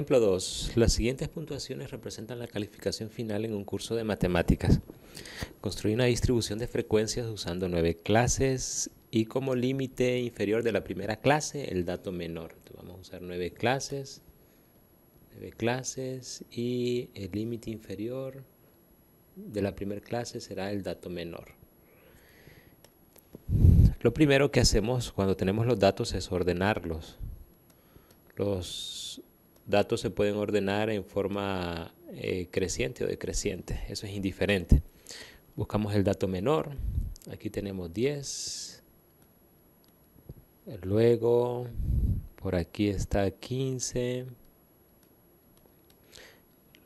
Ejemplo 2. Las siguientes puntuaciones representan la calificación final en un curso de matemáticas. Construir una distribución de frecuencias usando nueve clases y como límite inferior de la primera clase el dato menor. vamos a usar nueve clases, nueve clases y el límite inferior de la primera clase será el dato menor. Lo primero que hacemos cuando tenemos los datos es ordenarlos. Los datos se pueden ordenar en forma eh, creciente o decreciente. Eso es indiferente. Buscamos el dato menor. Aquí tenemos 10. Luego, por aquí está 15.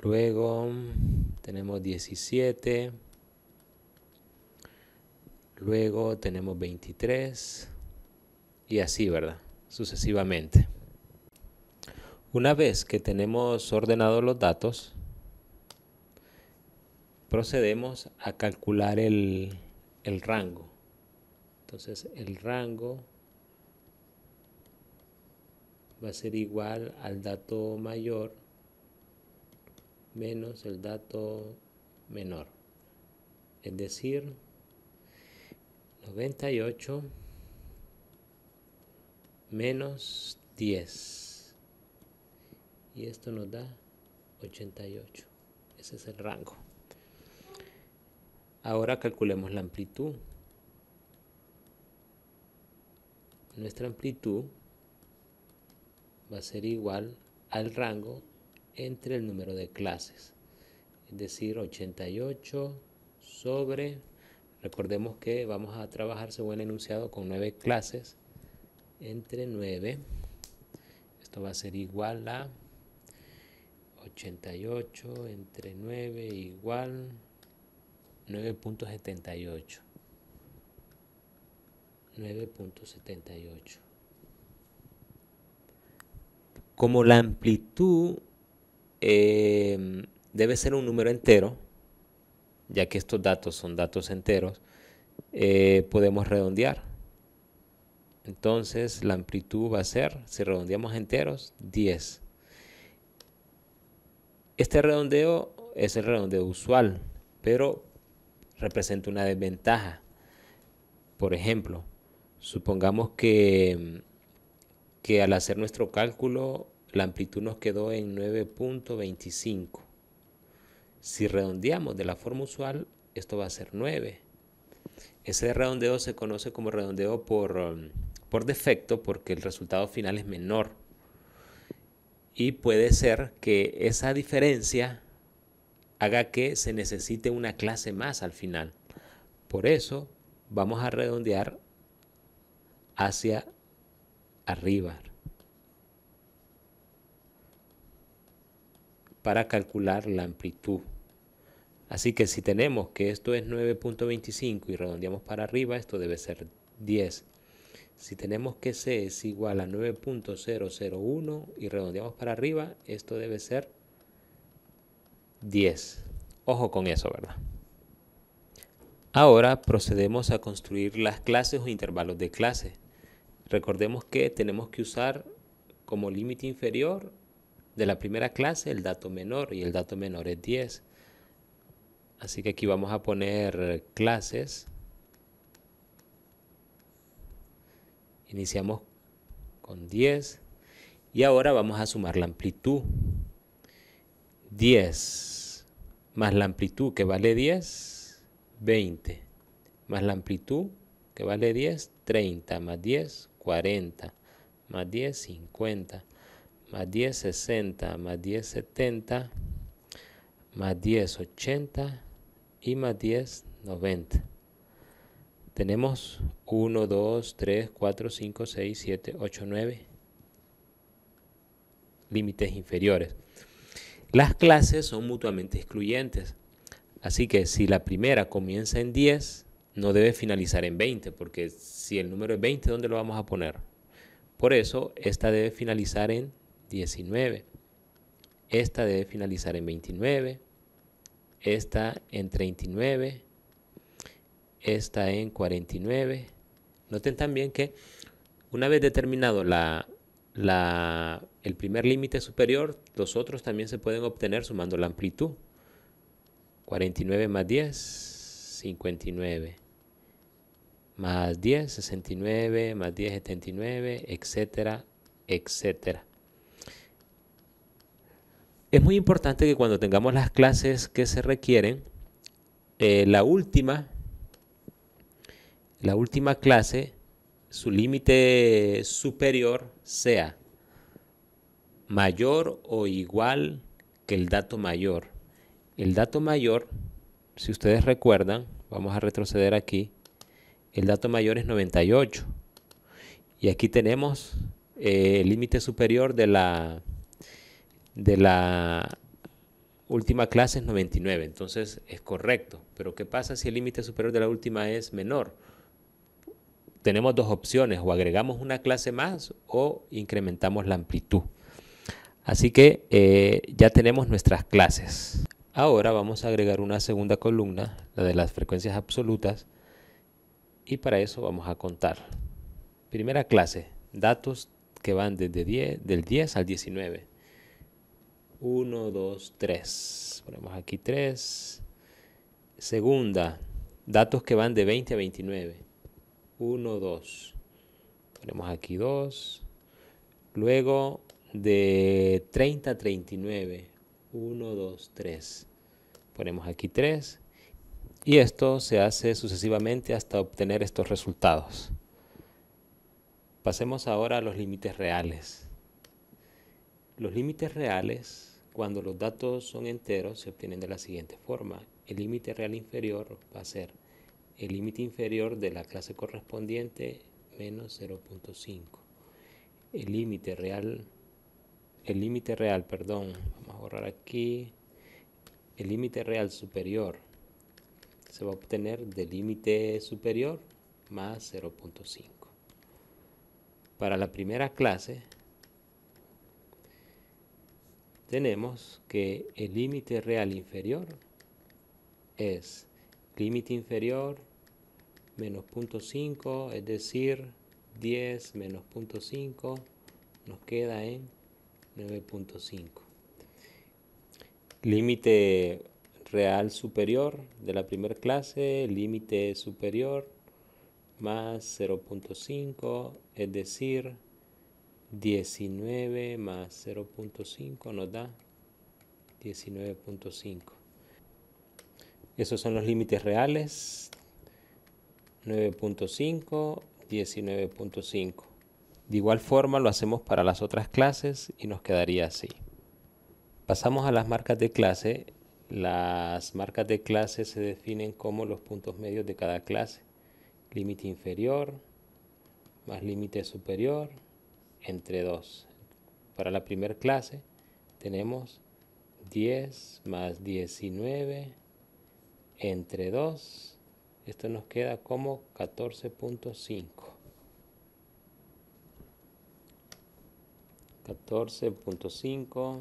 Luego tenemos 17. Luego tenemos 23. Y así, ¿verdad? Sucesivamente. Una vez que tenemos ordenados los datos, procedemos a calcular el, rango. Entonces el rango va a ser igual al dato mayor menos el dato menor. Es decir, 98 menos 10 y esto nos da 88. Ese es el rango. Ahora calculemos la amplitud. Nuestra amplitud va a ser igual al rango entre el número de clases. Es decir, 88 sobre... Recordemos que vamos a trabajar según el enunciado con 9 clases. Entre 9. Esto va a ser igual a 88 entre 9 igual 9.78. 9.78. Como la amplitud em, debe ser un número entero, ya que estos datos son datos enteros, eh, podemos redondear. Entonces la amplitud va a ser, si redondeamos enteros, 10. Este redondeo es el redondeo usual, pero representa una desventaja. Por ejemplo, supongamos que, que al hacer nuestro cálculo la amplitud nos quedó en 9.25. Si redondeamos de la forma usual, esto va a ser 9. Ese redondeo se conoce como redondeo por defecto porque el resultado final es menor y puede ser que esa diferencia haga que se necesite una clase más al final. Por eso vamos a redondear hacia arriba para calcular la amplitud. Así que si tenemos que esto es 9.25 y redondeamos para arriba, esto debe ser 10. Si tenemos que C es igual a 9.001 y redondeamos para arriba, esto debe ser 10. Ojo con eso, ¿verdad? Ahora procedemos a construir las clases o intervalos de clase. Recordemos que tenemos que usar como límite inferior de la primera clase el dato menor y el dato menor es 10. Así que aquí vamos a poner clases Iniciamos con 10 y ahora vamos a sumar la amplitud. 10 más la amplitud que vale 10, 20. Más la amplitud que vale 10, 30. Más 10, 40. Más 10, 50. Más 10, 60. Más 10, 70. Más 10, 80. Y más 10, 90. Tenemos 1, 2, 3, 4, 5, 6, 7, 8, 9 límites inferiores. Las clases son mutuamente excluyentes. Así que si la primera comienza en 10, no debe finalizar en 20, porque si el número es 20, ¿dónde lo vamos a poner? Por eso, esta debe finalizar en 19. Esta debe finalizar en 29. Esta en 39 está en 49. Noten también que una vez determinado la, el primer límite superior, los otros también se pueden obtener sumando la amplitud. 49 más 10, 59. Más 10, 69, más 10, 79, etcétera, etcétera. Es muy importante que cuando tengamos las clases que se requieren, eh, la última la última clase su límite superior sea mayor o igual que el dato mayor. El dato mayor, si ustedes recuerdan, vamos a retroceder aquí, el dato mayor es 98. Y aquí tenemos eh, el límite superior de la, de la última clase es 99, entonces es correcto. Pero ¿qué pasa si el límite superior de la última es menor? tenemos dos opciones, o agregamos una clase más o incrementamos la amplitud. Así que eh, ya tenemos nuestras clases. Ahora vamos a agregar una segunda columna, la de las frecuencias absolutas, y para eso vamos a contar. Primera clase, datos que van desde 10, del 10 al 19. 1, 2, 3. Ponemos aquí 3. Segunda, datos que van de 20 a 29. 1, 2. Ponemos aquí 2. Luego de 30 a 39. 1, 2, 3. Ponemos aquí 3. Y esto se hace sucesivamente hasta obtener estos resultados. Pasemos ahora a los límites reales. Los límites reales, cuando los datos son enteros, se obtienen de la siguiente forma. El límite real inferior va a ser el límite inferior de la clase correspondiente menos 0.5. El límite real, el límite real, perdón, vamos a borrar aquí, el límite real superior se va a obtener del límite superior más 0.5. Para la primera clase tenemos que el límite real inferior es límite inferior menos 0.5, es decir, 10 menos 0.5 nos queda en 9.5. Límite real superior de la primera clase, límite superior más 0.5, es decir, 19 más 0.5 nos da 19.5. Esos son los límites reales. 9.5, 19.5. De igual forma lo hacemos para las otras clases y nos quedaría así. Pasamos a las marcas de clase. Las marcas de clase se definen como los puntos medios de cada clase. Límite inferior más límite superior entre 2. Para la primera clase tenemos 10 más 19 entre 2, esto nos queda como 14.5. 14.5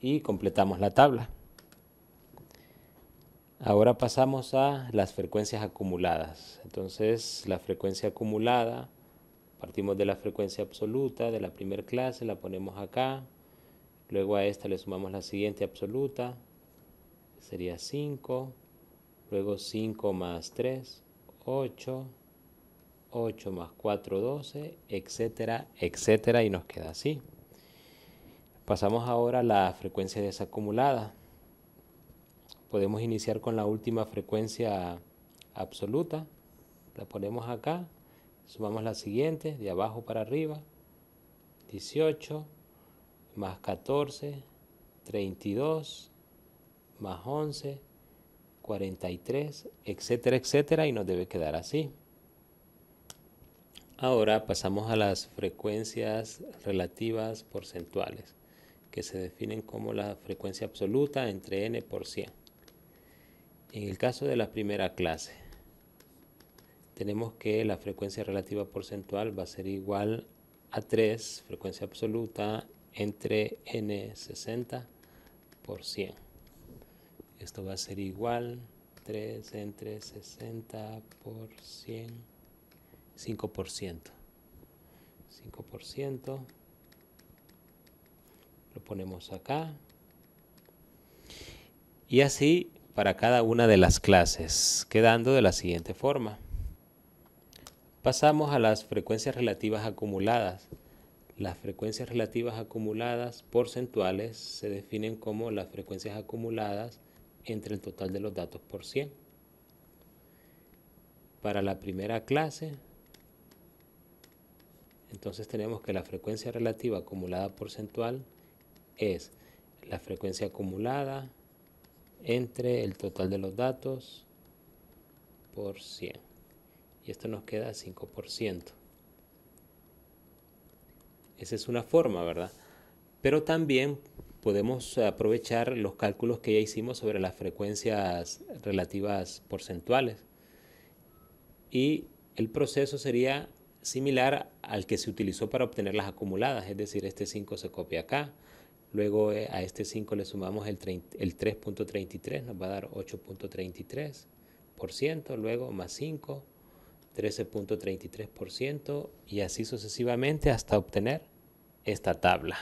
y completamos la tabla. Ahora pasamos a las frecuencias acumuladas. Entonces, la frecuencia acumulada, partimos de la frecuencia absoluta de la primera clase, la ponemos acá. Luego a esta le sumamos la siguiente absoluta, sería 5, luego 5 más 3, 8, 8 más 4, 12, etcétera, etcétera, y nos queda así. Pasamos ahora a la frecuencia desacumulada. Podemos iniciar con la última frecuencia absoluta. La ponemos acá, sumamos la siguiente, de abajo para arriba, 18, más 14, 32, más 11, 43, etcétera, etcétera, y nos debe quedar así. Ahora pasamos a las frecuencias relativas porcentuales, que se definen como la frecuencia absoluta entre n por 100. En el caso de la primera clase, tenemos que la frecuencia relativa porcentual va a ser igual a 3, frecuencia absoluta, entre n 60 por 100. Esto va a ser igual 3 entre 60 por 100, 5%. 5%. Lo ponemos acá. Y así para cada una de las clases, quedando de la siguiente forma. Pasamos a las frecuencias relativas acumuladas. Las frecuencias relativas acumuladas porcentuales se definen como las frecuencias acumuladas entre el total de los datos por 100. Para la primera clase, entonces tenemos que la frecuencia relativa acumulada porcentual es la frecuencia acumulada entre el total de los datos por 100. Y esto nos queda 5%. Esa es una forma, ¿verdad? Pero también podemos aprovechar los cálculos que ya hicimos sobre las frecuencias relativas porcentuales. Y el proceso sería similar al que se utilizó para obtener las acumuladas, es decir, este 5 se copia acá, luego eh, a este 5 le sumamos el, 3.33, nos va a dar 8.33%, luego más 5, 13.33% y así sucesivamente hasta obtener esta tabla.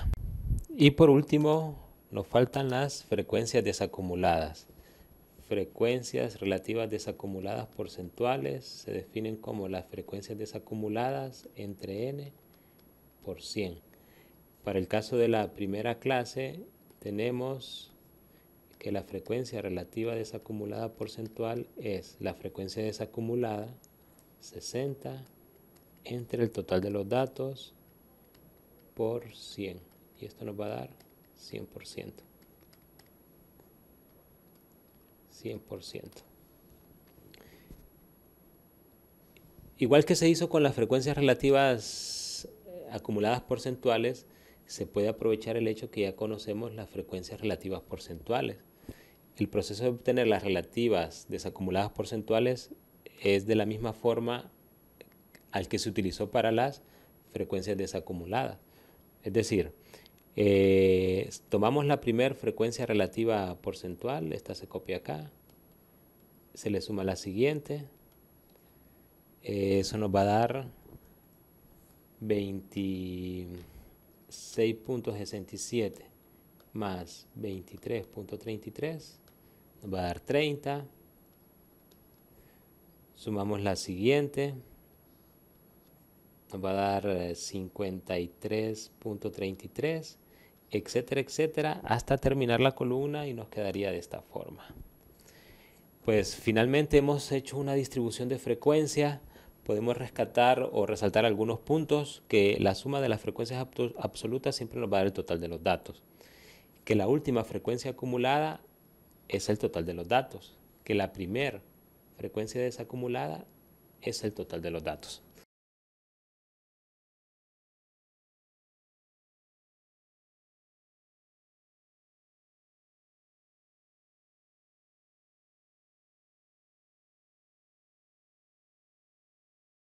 Y por último, nos faltan las frecuencias desacumuladas. Frecuencias relativas desacumuladas porcentuales se definen como las frecuencias desacumuladas entre n por 100. Para el caso de la primera clase, tenemos que la frecuencia relativa desacumulada porcentual es la frecuencia desacumulada 60 entre el total de los datos por 100 y esto nos va a dar 100%. 100%. Igual que se hizo con las frecuencias relativas eh, acumuladas porcentuales, se puede aprovechar el hecho que ya conocemos las frecuencias relativas porcentuales. El proceso de obtener las relativas desacumuladas porcentuales es de la misma forma al que se utilizó para las frecuencias desacumuladas. Es decir, eh, tomamos la primera frecuencia relativa porcentual, esta se copia acá, se le suma la siguiente, eh, eso nos va a dar 26.67 más 23.33, nos va a dar 30, sumamos la siguiente, nos va a dar 53.33 etcétera, etcétera, hasta terminar la columna y nos quedaría de esta forma. Pues finalmente hemos hecho una distribución de frecuencia podemos rescatar o resaltar algunos puntos que la suma de las frecuencias absolutas siempre nos va a dar el total de los datos, que la última frecuencia acumulada es el total de los datos, que la primera frecuencia desacumulada es el total de los datos.